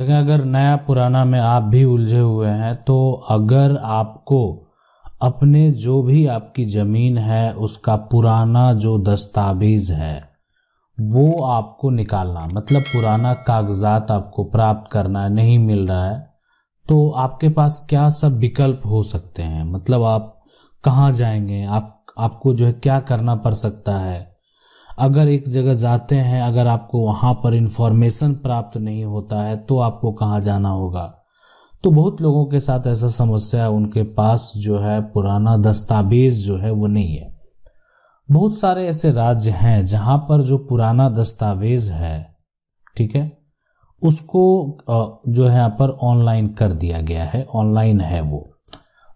लेकिन तो अगर नया पुराना में आप भी उलझे हुए हैं तो अगर आपको अपने जो भी आपकी ज़मीन है उसका पुराना जो दस्तावेज़ है वो आपको निकालना मतलब पुराना कागजात आपको प्राप्त करना नहीं मिल रहा है तो आपके पास क्या सब विकल्प हो सकते हैं मतलब आप कहाँ जाएंगे आप आपको जो है क्या करना पड़ सकता है अगर एक जगह जाते हैं अगर आपको वहाँ पर इंफॉर्मेशन प्राप्त नहीं होता है तो आपको कहाँ जाना होगा तो बहुत लोगों के साथ ऐसा समस्या है उनके पास जो है पुराना दस्तावेज जो है वो नहीं है बहुत सारे ऐसे राज्य हैं जहाँ पर जो पुराना दस्तावेज है ठीक है उसको जो है यहाँ पर ऑनलाइन कर दिया गया है ऑनलाइन है वो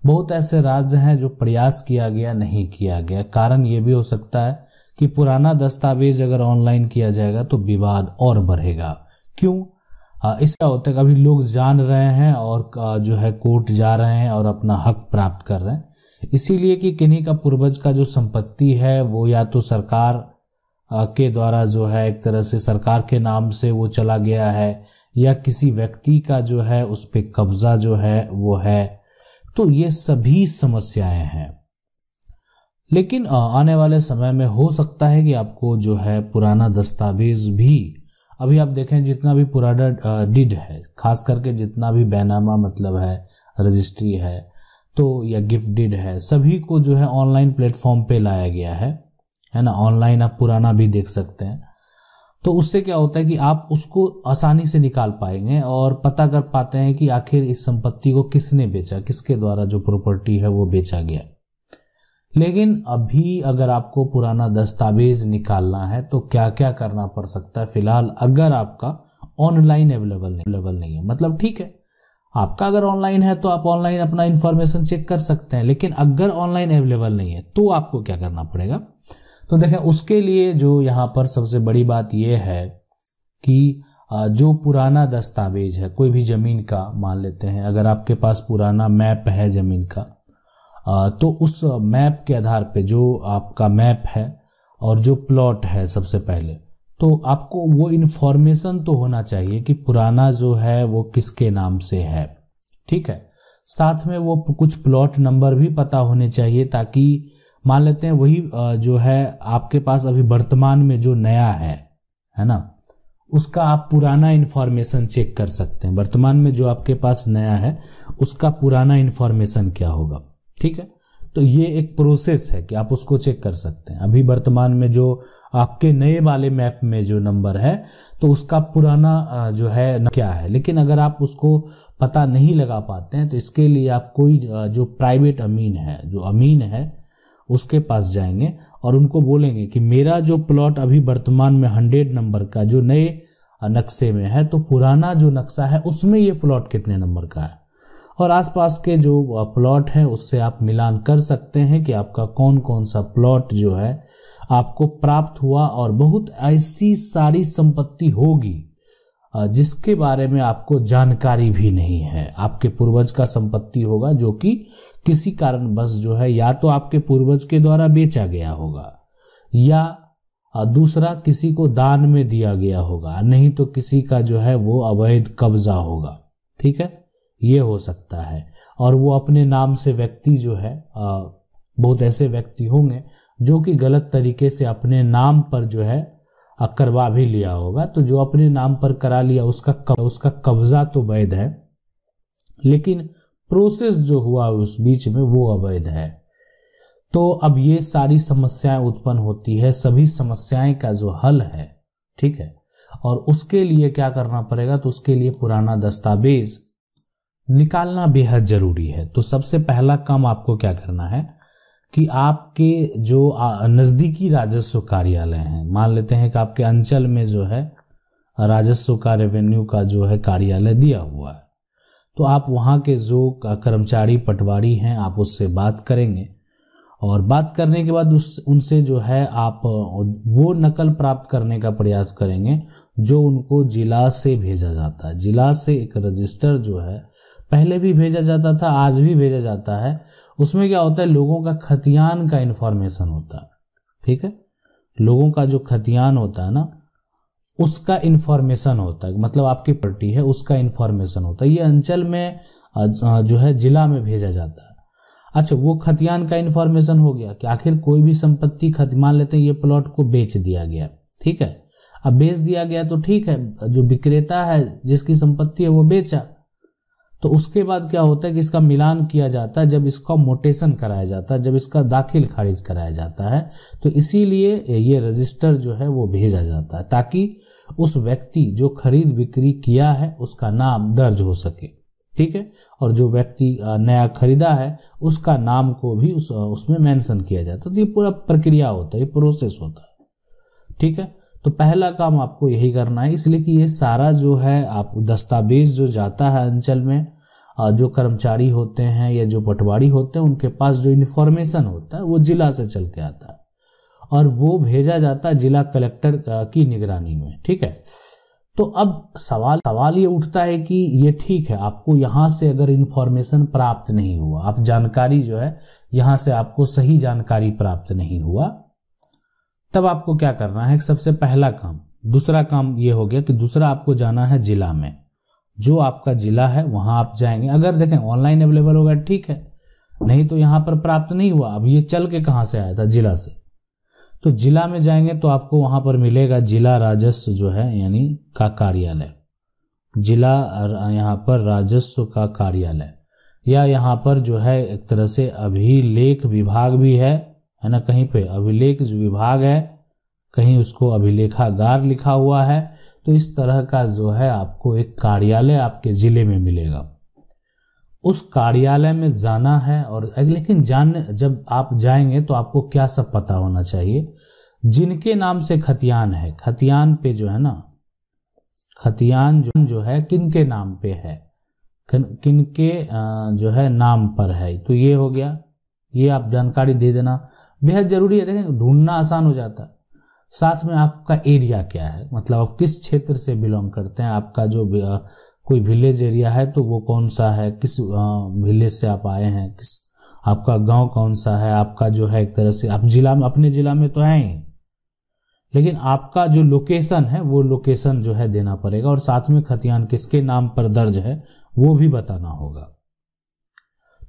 बहुत ऐसे राज्य हैं जो प्रयास किया गया नहीं किया गया कारण ये भी हो सकता है कि पुराना दस्तावेज अगर ऑनलाइन किया जाएगा तो विवाद और बढ़ेगा क्यों इसका होता है अभी लोग जान रहे हैं और जो है कोर्ट जा रहे हैं और अपना हक प्राप्त कर रहे हैं इसीलिए कि किन्हीं का पूर्वज का जो संपत्ति है वो या तो सरकार के द्वारा जो है एक तरह से सरकार के नाम से वो चला गया है या किसी व्यक्ति का जो है उस पर कब्जा जो है वो है तो ये सभी समस्याएं हैं लेकिन आने वाले समय में हो सकता है कि आपको जो है पुराना दस्तावेज भी अभी आप देखें जितना भी पुराना डिड है खास करके जितना भी बैनामा मतलब है रजिस्ट्री है तो या गिफ्ट डिड है सभी को जो है ऑनलाइन प्लेटफॉर्म पे लाया गया है है ना ऑनलाइन आप पुराना भी देख सकते हैं तो उससे क्या होता है कि आप उसको आसानी से निकाल पाएंगे और पता कर पाते हैं कि आखिर इस संपत्ति को किसने बेचा किसके द्वारा जो प्रॉपर्टी है वो बेचा गया है लेकिन अभी अगर आपको पुराना दस्तावेज निकालना है तो क्या क्या करना पड़ सकता है फिलहाल अगर आपका ऑनलाइन अवेलेबल अवेलेबल नहीं है मतलब ठीक है आपका अगर ऑनलाइन है तो आप ऑनलाइन अपना इंफॉर्मेशन चेक कर सकते हैं लेकिन अगर ऑनलाइन अवेलेबल नहीं है तो आपको क्या करना पड़ेगा तो देखें उसके लिए जो यहाँ पर सबसे बड़ी बात यह है कि जो पुराना दस्तावेज है कोई भी ज़मीन का मान लेते हैं अगर आपके पास पुराना मैप है ज़मीन का तो उस मैप के आधार पे जो आपका मैप है और जो प्लॉट है सबसे पहले तो आपको वो इन्फॉर्मेशन तो होना चाहिए कि पुराना जो है वो किसके नाम से है ठीक है साथ में वो कुछ प्लॉट नंबर भी पता होने चाहिए ताकि मान लेते हैं वही जो है आपके पास अभी वर्तमान में जो नया है है ना उसका आप पुराना इन्फॉर्मेशन चेक कर सकते हैं वर्तमान में जो आपके पास नया है उसका पुराना इन्फॉर्मेशन क्या होगा ठीक है तो ये एक प्रोसेस है कि आप उसको चेक कर सकते हैं अभी वर्तमान में जो आपके नए वाले मैप में जो नंबर है तो उसका पुराना जो है क्या है लेकिन अगर आप उसको पता नहीं लगा पाते हैं तो इसके लिए आप कोई जो प्राइवेट अमीन है जो अमीन है उसके पास जाएंगे और उनको बोलेंगे कि मेरा जो प्लॉट अभी वर्तमान में हंड्रेड नंबर का जो नए नक्शे में है तो पुराना जो नक्शा है उसमें ये प्लॉट कितने नंबर का है और आसपास के जो प्लॉट हैं उससे आप मिलान कर सकते हैं कि आपका कौन कौन सा प्लॉट जो है आपको प्राप्त हुआ और बहुत ऐसी सारी संपत्ति होगी जिसके बारे में आपको जानकारी भी नहीं है आपके पूर्वज का संपत्ति होगा जो कि किसी कारणवश जो है या तो आपके पूर्वज के द्वारा बेचा गया होगा या दूसरा किसी को दान में दिया गया होगा नहीं तो किसी का जो है वो अवैध कब्जा होगा ठीक है ये हो सकता है और वो अपने नाम से व्यक्ति जो है आ, बहुत ऐसे व्यक्ति होंगे जो कि गलत तरीके से अपने नाम पर जो है करवा भी लिया होगा तो जो अपने नाम पर करा लिया उसका कब, उसका कब्जा तो वैध है लेकिन प्रोसेस जो हुआ उस बीच में वो अवैध है तो अब ये सारी समस्याएं उत्पन्न होती है सभी समस्याएं का जो हल है ठीक है और उसके लिए क्या करना पड़ेगा तो उसके लिए पुराना दस्तावेज निकालना बेहद ज़रूरी है तो सबसे पहला काम आपको क्या करना है कि आपके जो नज़दीकी राजस्व कार्यालय हैं मान लेते हैं कि आपके अंचल में जो है राजस्व का रेवेन्यू का जो है कार्यालय दिया हुआ है तो आप वहाँ के जो कर्मचारी पटवारी हैं आप उससे बात करेंगे और बात करने के बाद उस उनसे जो है आप वो नकल प्राप्त करने का प्रयास करेंगे जो उनको जिला से भेजा जाता है जिला से एक रजिस्टर जो है पहले भी भेजा जाता था आज भी भेजा जाता है उसमें क्या होता है लोगों का खतियान का इंफॉर्मेशन होता है ठीक है लोगों का जो खतियान होता है ना उसका इन्फॉर्मेशन होता है मतलब आपकी पट्टी है उसका इन्फॉर्मेशन होता है ये अंचल में जो है जिला में भेजा जाता है अच्छा वो खतियान का इन्फॉर्मेशन हो गया कि आखिर कोई भी संपत्ति खत मान लेते हैं ये प्लॉट को बेच दिया गया ठीक है अब बेच दिया गया तो ठीक है जो विक्रेता है जिसकी संपत्ति है वो बेचा तो उसके बाद क्या होता है कि इसका मिलान किया जाता है जब इसका मोटेशन कराया जाता है जब इसका दाखिल खारिज कराया जाता है तो इसीलिए ये रजिस्टर जो है वो भेजा जाता है ताकि उस व्यक्ति जो खरीद बिक्री किया है उसका नाम दर्ज हो सके ठीक है और जो व्यक्ति नया खरीदा है उसका नाम को भी उस उसमें मेंशन किया जाता है तो ये पूरा प्रक्रिया होता है ये प्रोसेस होता है ठीक है तो पहला काम आपको यही करना है इसलिए कि ये सारा जो है आप दस्तावेज जो जाता है अंचल में जो कर्मचारी होते हैं या जो पटवारी होते हैं उनके पास जो इन्फॉर्मेशन होता है वो जिला से चल के आता है और वो भेजा जाता है जिला कलेक्टर की निगरानी में ठीक है तो अब सवाल सवाल ये उठता है कि ये ठीक है आपको यहां से अगर इन्फॉर्मेशन प्राप्त नहीं हुआ आप जानकारी जो है यहां से आपको सही जानकारी प्राप्त नहीं हुआ तब आपको क्या करना है सबसे पहला काम दूसरा काम ये हो गया कि दूसरा आपको जाना है जिला में जो आपका जिला है वहां आप जाएंगे अगर देखें ऑनलाइन अवेलेबल होगा ठीक है नहीं तो यहां पर प्राप्त नहीं हुआ अब ये चल के कहां से आया था जिला से तो जिला में जाएंगे तो आपको वहां पर मिलेगा जिला राजस्व जो है यानी का कार्यालय जिला यहाँ पर राजस्व का कार्यालय या यहां पर जो है एक तरह से अभिलेख विभाग भी है है ना कहीं पे अभिलेख विभाग है कहीं उसको अभिलेखागार लिखा हुआ है तो इस तरह का जो है आपको एक कार्यालय आपके ज़िले में मिलेगा उस कार्यालय में जाना है और लेकिन जान जब आप जाएंगे तो आपको क्या सब पता होना चाहिए जिनके नाम से खतियान है खतियान पे जो है ना खतियान जो जो है किन के नाम पे है किन के जो है नाम पर है तो ये हो गया ये आप जानकारी दे देना बेहद ज़रूरी है देखें ढूंढना आसान हो जाता है साथ में आपका एरिया क्या है मतलब आप किस क्षेत्र से बिलोंग करते हैं आपका जो भी, आ, कोई विलेज एरिया है तो वो कौन सा है किस विलेज से आप आए हैं किस आपका गांव कौन सा है आपका जो है एक तरह से आप जिला में अपने जिला में तो हैं लेकिन आपका जो लोकेशन है वो लोकेशन जो है देना पड़ेगा और साथ में खतियान किसके नाम पर दर्ज है वो भी बताना होगा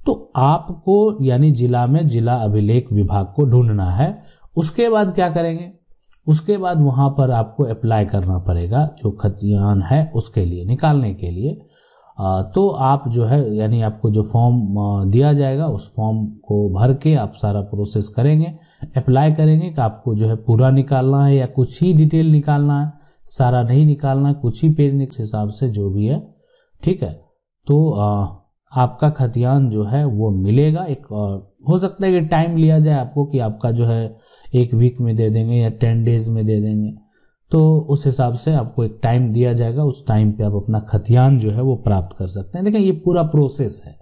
तो आपको यानी जिला में जिला अभिलेख विभाग को ढूंढना है उसके बाद क्या करेंगे उसके बाद वहां पर आपको अप्लाई करना पड़ेगा जो खतियान है उसके लिए निकालने के लिए तो आप जो है यानी आपको जो फॉर्म दिया जाएगा उस फॉर्म को भर के आप सारा प्रोसेस करेंगे अप्लाई करेंगे कि आपको जो है पूरा निकालना है या कुछ ही डिटेल निकालना है सारा नहीं निकालना है कुछ ही पेज हिसाब से जो भी है ठीक है तो आ, आपका खतियान जो है वो मिलेगा एक और हो सकता है कि टाइम लिया जाए आपको कि आपका जो है एक वीक में दे देंगे या टेन डेज में दे देंगे तो उस हिसाब से आपको एक टाइम दिया जाएगा उस टाइम पे आप अपना खतियान जो है वो प्राप्त कर सकते हैं देखें ये पूरा प्रोसेस है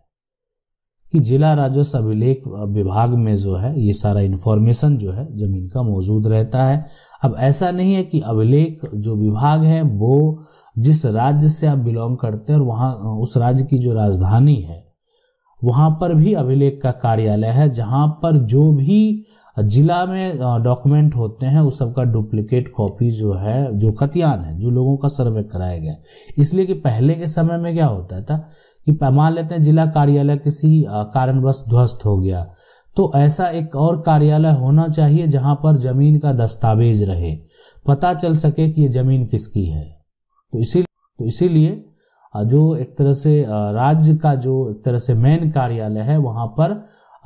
कि जिला राजस्व अभिलेख विभाग में जो है ये सारा इन्फॉर्मेशन जो है जमीन का मौजूद रहता है अब ऐसा नहीं है कि अभिलेख जो विभाग है वो जिस राज्य से आप बिलोंग करते हैं और वहाँ उस राज्य की जो राजधानी है वहाँ पर भी अभिलेख का कार्यालय है जहाँ पर जो भी जिला में डॉक्यूमेंट होते हैं उस सब का डुप्लीकेट कॉपी जो है जो खतियान है जो लोगों का सर्वे कराया गया इसलिए कि पहले के समय में क्या होता था कि मान लेते हैं जिला कार्यालय किसी कारणवश ध्वस्त हो गया तो ऐसा एक और कार्यालय होना चाहिए जहां पर जमीन का दस्तावेज रहे पता चल सके कि ये जमीन किसकी है तो इसी तो इसीलिए जो एक तरह से राज्य का जो एक तरह से मेन कार्यालय है वहां पर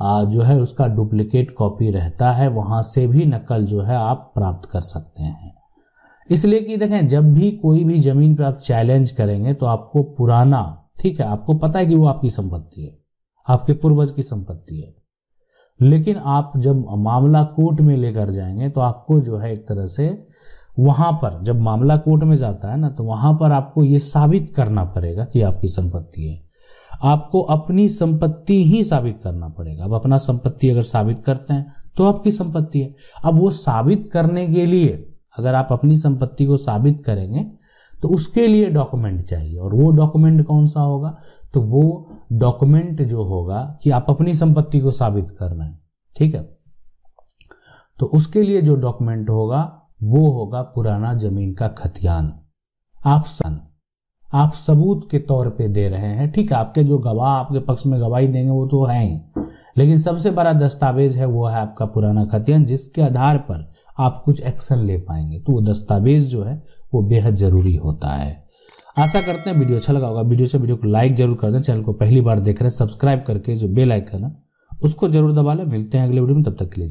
जो है उसका डुप्लीकेट कॉपी रहता है वहाँ से भी नकल जो है आप प्राप्त कर सकते हैं इसलिए कि देखें जब भी कोई भी ज़मीन पे आप चैलेंज करेंगे तो आपको पुराना ठीक है आपको पता है कि वो आपकी संपत्ति है आपके पूर्वज की संपत्ति है लेकिन आप जब मामला कोर्ट में लेकर जाएंगे तो आपको जो है एक तरह से वहां पर जब मामला कोर्ट में जाता है ना तो वहां पर आपको ये साबित करना पड़ेगा कि आपकी संपत्ति है आपको अपनी संपत्ति ही साबित करना पड़ेगा अब अपना संपत्ति अगर साबित करते हैं तो आपकी संपत्ति है अब वो साबित करने के लिए अगर आप अपनी संपत्ति को साबित करेंगे तो उसके लिए डॉक्यूमेंट चाहिए और वो डॉक्यूमेंट कौन सा होगा तो वो डॉक्यूमेंट जो होगा कि आप अपनी संपत्ति को साबित कर रहे हैं ठीक है तो उसके लिए जो डॉक्यूमेंट होगा वो होगा पुराना जमीन का खतियान आप सन आप सबूत के तौर पे दे रहे हैं ठीक है आपके जो गवाह आपके पक्ष में गवाही देंगे वो तो है ही लेकिन सबसे बड़ा दस्तावेज है वो है आपका पुराना खतियान जिसके आधार पर आप कुछ एक्शन ले पाएंगे तो वो दस्तावेज जो है वो बेहद ज़रूरी होता है आशा करते हैं वीडियो अच्छा लगा होगा वीडियो से वीडियो को लाइक जरूर कर दें चैनल को पहली बार देख रहे हैं सब्सक्राइब करके जो बेल आइकन है उसको जरूर दबा लें मिलते हैं अगले वीडियो में तब तक के लिए